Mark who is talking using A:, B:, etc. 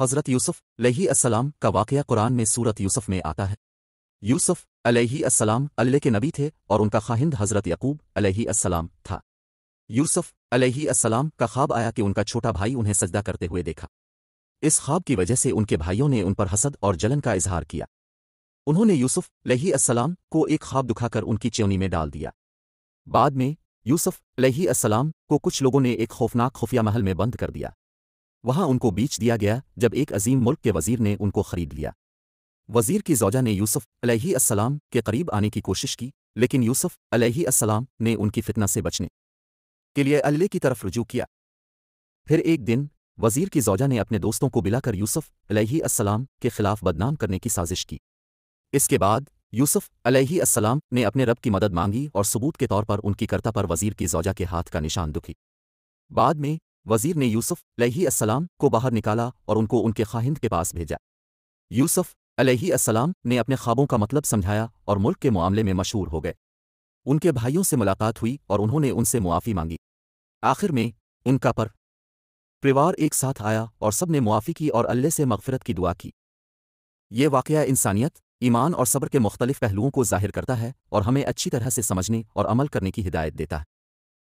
A: हज़रत यूसुफ अलैहिस्सलाम का वाक़ कुरान में सूरत यूसुफ में आता है यूसुफ अलैहिस्सलाम अल्लाह के नबी थे और उनका खाहिंद हज़रत यकूब असलाम था यूसुफ अलैहिस्सलाम का ख्वाब आया कि उनका छोटा भाई उन्हें सजदा करते हुए देखा इस ख्वाब की वजह से उनके भाइयों ने उन पर हसद और जलन का इजहार किया उन्होंने यूसुफ अलैहिस्सलाम को एक ख्वाब दुखाकर उनकी च्योनी में डाल दिया बाद में यूसुफ अलैहिस्सलाम को कुछ लोगों ने एक खौफनाक खुफिया महल में बंद कर दिया वहां उनको बेच दिया गया जब एक अजीम मुल्क के वजीर ने उनको खरीद लिया वजीर की जौजा ने यूसुफ अलैहिस्सलाम के करीब आने की कोशिश की लेकिन यूसुफ अलैहिस्सलाम ने उनकी फितना से बचने के लिए अल्ले की तरफ रुजू किया फिर एक दिन वजीर की जौजा ने अपने दोस्तों को बिलाकर यूसुफ अलैहिस्सलाम के खिलाफ बदनाम करने की साजिश की इसके बाद यूसुफ असलम ने अपने रब की मदद मांगी और सबूत के तौर पर उनकी कर्ता पर वजीर की जौजा के हाथ का निशान दुखी बाद में वजीर ने यूसुफ अलैहिस्सलाम को बाहर निकाला और उनको उनके खाहिंद के पास भेजा यूसुफ अलैहिस्सलाम ने अपने ख्वाबों का मतलब समझाया और मुल्क के मामले में मशहूर हो गए उनके भाइयों से मुलाकात हुई और उन्होंने उनसे मुआफ़ी मांगी आखिर में उनका पर परिवार एक साथ आया और सब ने मुआफ़ी की और अल्लाह से मगफरत की दुआ की ये वाक़ इंसानियत ईमान और सब्र के मुख्तलिफ पहलुओं को जाहिर करता है और हमें अच्छी तरह से समझने और अमल करने की हिदायत देता है